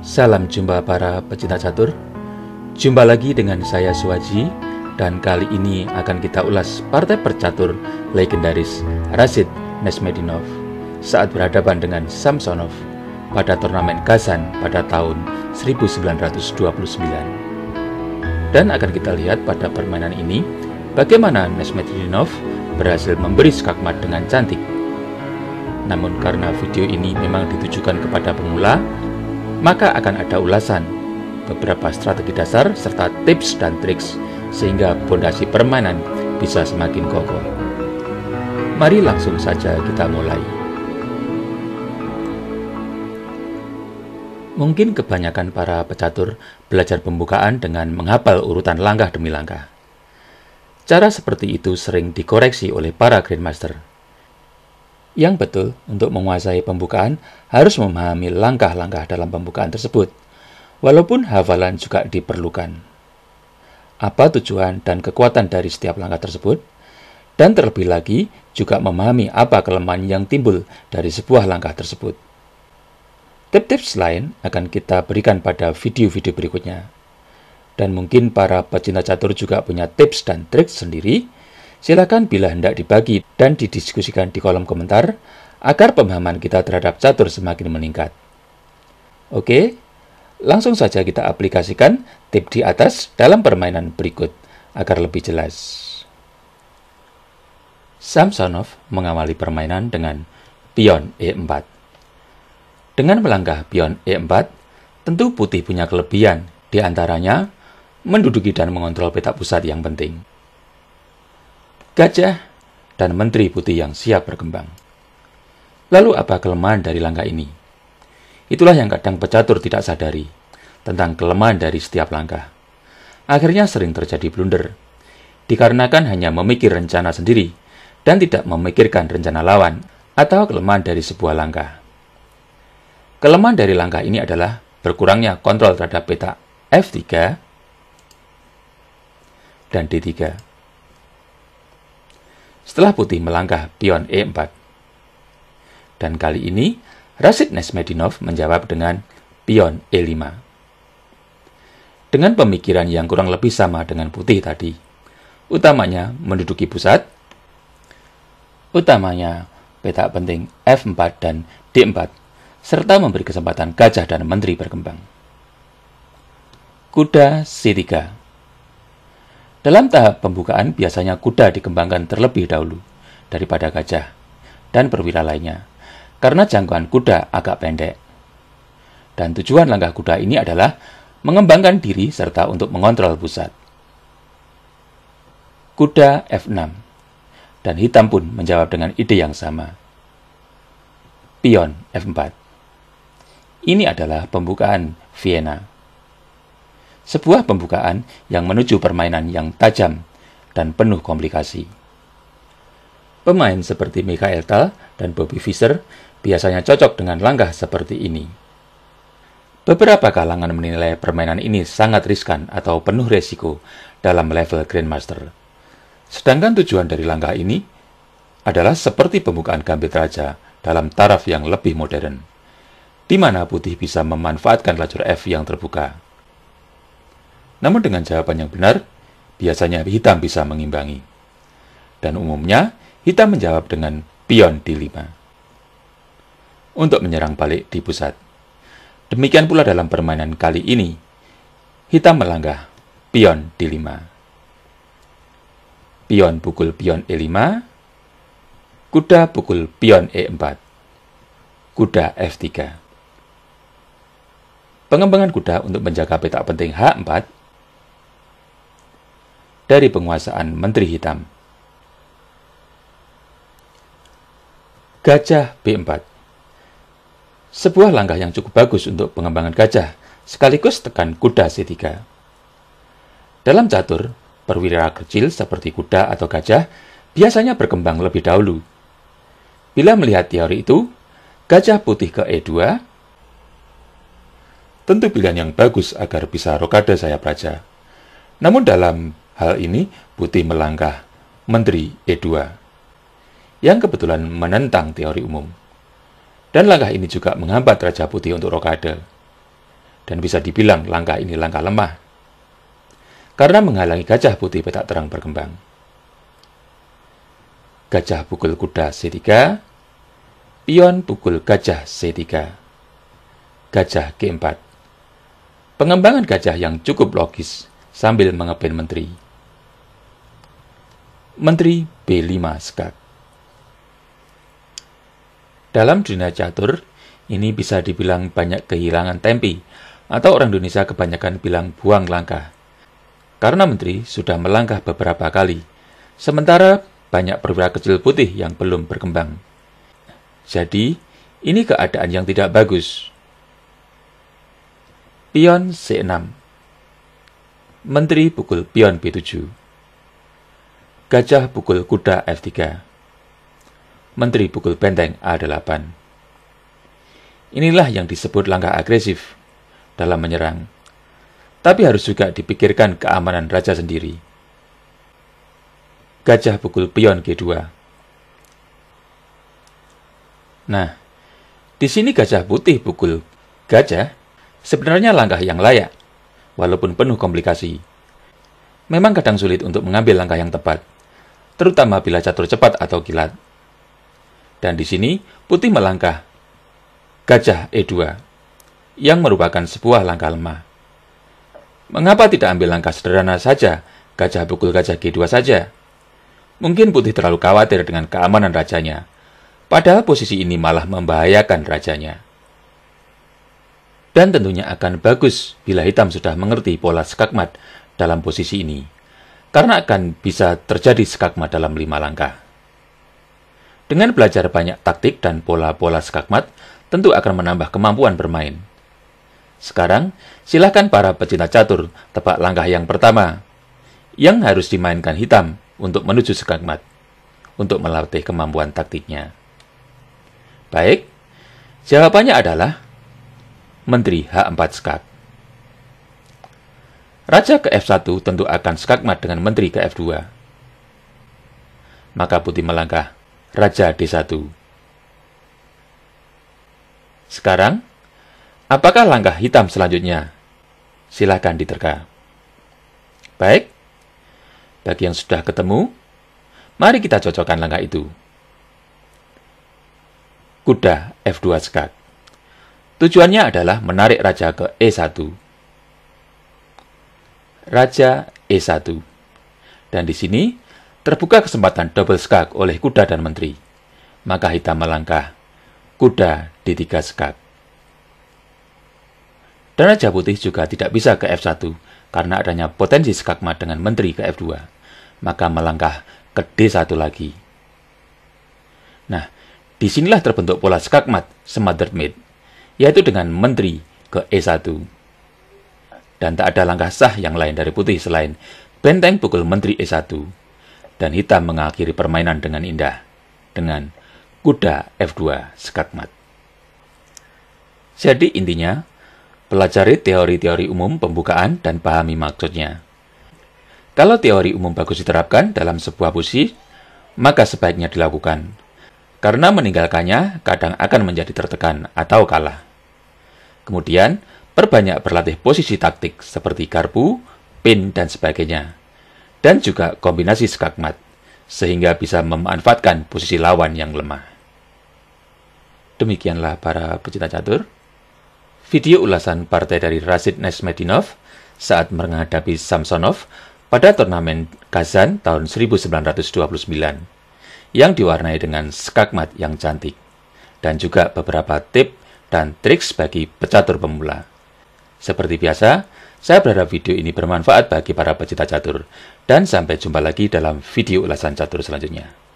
Salam jumpa para pecinta catur. Jumpa lagi dengan saya Suwaji dan kali ini akan kita ulas partai percatur legendaris Rashid Nesmedinov saat berhadapan dengan Samsonov pada turnamen Kazan pada tahun 1929. Dan akan kita lihat pada permainan ini bagaimana Nesmedinov berhasil memberi skakmat dengan cantik. Namun karena video ini memang ditujukan kepada pemula, maka akan ada ulasan, beberapa strategi dasar, serta tips dan triks sehingga pondasi permainan bisa semakin kokoh. Mari langsung saja kita mulai. Mungkin kebanyakan para pecatur belajar pembukaan dengan menghafal urutan langkah demi langkah. Cara seperti itu sering dikoreksi oleh para grandmaster yang betul untuk menguasai pembukaan harus memahami langkah-langkah dalam pembukaan tersebut, walaupun hafalan juga diperlukan. Apa tujuan dan kekuatan dari setiap langkah tersebut? Dan terlebih lagi, juga memahami apa kelemahan yang timbul dari sebuah langkah tersebut. Tips-tips lain akan kita berikan pada video-video berikutnya. Dan mungkin para pecinta catur juga punya tips dan trik sendiri Silakan bila hendak dibagi dan didiskusikan di kolom komentar agar pemahaman kita terhadap catur semakin meningkat. Oke, langsung saja kita aplikasikan tip di atas dalam permainan berikut agar lebih jelas. Samsonov mengawali permainan dengan pion E4. Dengan melangkah pion E4, tentu putih punya kelebihan, diantaranya menduduki dan mengontrol petak pusat yang penting gajah, dan menteri putih yang siap berkembang. Lalu apa kelemahan dari langkah ini? Itulah yang kadang pecatur tidak sadari tentang kelemahan dari setiap langkah. Akhirnya sering terjadi blunder, dikarenakan hanya memikir rencana sendiri dan tidak memikirkan rencana lawan atau kelemahan dari sebuah langkah. Kelemahan dari langkah ini adalah berkurangnya kontrol terhadap peta F3 dan D3 setelah putih melangkah pion E4. Dan kali ini, Rashid Nesmedinov menjawab dengan pion E5. Dengan pemikiran yang kurang lebih sama dengan putih tadi, utamanya menduduki pusat, utamanya petak penting F4 dan D4, serta memberi kesempatan gajah dan menteri berkembang. Kuda C3 dalam tahap pembukaan, biasanya kuda dikembangkan terlebih dahulu daripada gajah dan perwira lainnya, karena jangkauan kuda agak pendek. Dan tujuan langkah kuda ini adalah mengembangkan diri serta untuk mengontrol pusat. Kuda F6 dan hitam pun menjawab dengan ide yang sama. Pion F4 Ini adalah pembukaan Vienna sebuah pembukaan yang menuju permainan yang tajam dan penuh komplikasi. Pemain seperti Michael Tal dan Bobby Fischer biasanya cocok dengan langkah seperti ini. Beberapa kalangan menilai permainan ini sangat riskan atau penuh resiko dalam level Grandmaster. Sedangkan tujuan dari langkah ini adalah seperti pembukaan gambit raja dalam taraf yang lebih modern, di mana putih bisa memanfaatkan lajur F yang terbuka. Namun dengan jawaban yang benar, biasanya hitam bisa mengimbangi. Dan umumnya, hitam menjawab dengan pion D5 untuk menyerang balik di pusat. Demikian pula dalam permainan kali ini, hitam melangkah pion D5. Pion pukul pion E5, kuda pukul pion E4, kuda F3. Pengembangan kuda untuk menjaga petak penting H4 dari penguasaan Menteri Hitam. Gajah B4 Sebuah langkah yang cukup bagus untuk pengembangan gajah, sekaligus tekan kuda C3. Dalam catur, perwira kecil seperti kuda atau gajah biasanya berkembang lebih dahulu. Bila melihat teori itu, gajah putih ke E2, tentu pilihan yang bagus agar bisa rokade sayap raja. Namun dalam Hal ini putih melangkah Menteri E2 yang kebetulan menentang teori umum. Dan langkah ini juga menghambat Raja Putih untuk rokade. Dan bisa dibilang langkah ini langkah lemah. Karena menghalangi gajah putih petak terang berkembang. Gajah pukul kuda C3, pion pukul gajah C3, gajah G4. Pengembangan gajah yang cukup logis sambil mengepin menteri Menteri B5 Skak. Dalam dunia catur, ini bisa dibilang banyak kehilangan tempi, atau orang Indonesia kebanyakan bilang buang langkah. Karena menteri sudah melangkah beberapa kali, sementara banyak perwira kecil putih yang belum berkembang. Jadi, ini keadaan yang tidak bagus. Pion C6 Menteri pukul pion B7 Gajah pukul kuda F3. Menteri pukul benteng A8. Inilah yang disebut langkah agresif dalam menyerang. Tapi harus juga dipikirkan keamanan raja sendiri. Gajah pukul pion G2. Nah, di sini gajah putih pukul gajah sebenarnya langkah yang layak, walaupun penuh komplikasi. Memang kadang sulit untuk mengambil langkah yang tepat terutama bila catur cepat atau kilat. Dan di sini putih melangkah. Gajah E2, yang merupakan sebuah langkah lemah. Mengapa tidak ambil langkah sederhana saja, gajah pukul gajah G2 saja? Mungkin putih terlalu khawatir dengan keamanan rajanya, padahal posisi ini malah membahayakan rajanya. Dan tentunya akan bagus bila hitam sudah mengerti pola skakmat dalam posisi ini karena akan bisa terjadi skakmat dalam lima langkah. Dengan belajar banyak taktik dan pola-pola skakmat, tentu akan menambah kemampuan bermain. Sekarang, silakan para pecinta catur tebak langkah yang pertama, yang harus dimainkan hitam untuk menuju skakmat, untuk melatih kemampuan taktiknya. Baik, jawabannya adalah Menteri H4 Skak. Raja ke F1 tentu akan skakmat dengan menteri ke F2. Maka putih melangkah, Raja D1. Sekarang, apakah langkah hitam selanjutnya? Silahkan diterka. Baik, bagi yang sudah ketemu, mari kita cocokkan langkah itu. Kuda F2 skak. Tujuannya adalah menarik raja ke E1 Raja E1. Dan di sini terbuka kesempatan double skak oleh kuda dan menteri. Maka hitam melangkah, kuda di 3 skak. Dan Raja Putih juga tidak bisa ke F1 karena adanya potensi skakmat dengan menteri ke F2. Maka melangkah ke D1 lagi. Nah, disinilah terbentuk pola skakmat smothered mate, yaitu dengan menteri ke E1 dan tak ada langkah sah yang lain dari putih selain benteng pukul menteri E1 dan hitam mengakhiri permainan dengan indah dengan kuda F2 skakmat. Jadi intinya, pelajari teori-teori umum pembukaan dan pahami maksudnya. Kalau teori umum bagus diterapkan dalam sebuah puisi, maka sebaiknya dilakukan. Karena meninggalkannya kadang akan menjadi tertekan atau kalah. Kemudian, Perbanyak berlatih posisi taktik seperti garpu, pin, dan sebagainya. Dan juga kombinasi skakmat, sehingga bisa memanfaatkan posisi lawan yang lemah. Demikianlah para pecinta catur. Video ulasan partai dari Rasid Nesmedinov saat menghadapi Samsonov pada turnamen Kazan tahun 1929 yang diwarnai dengan skakmat yang cantik dan juga beberapa tip dan trik bagi pecatur pemula. Seperti biasa, saya berharap video ini bermanfaat bagi para pecinta catur. Dan sampai jumpa lagi dalam video ulasan catur selanjutnya.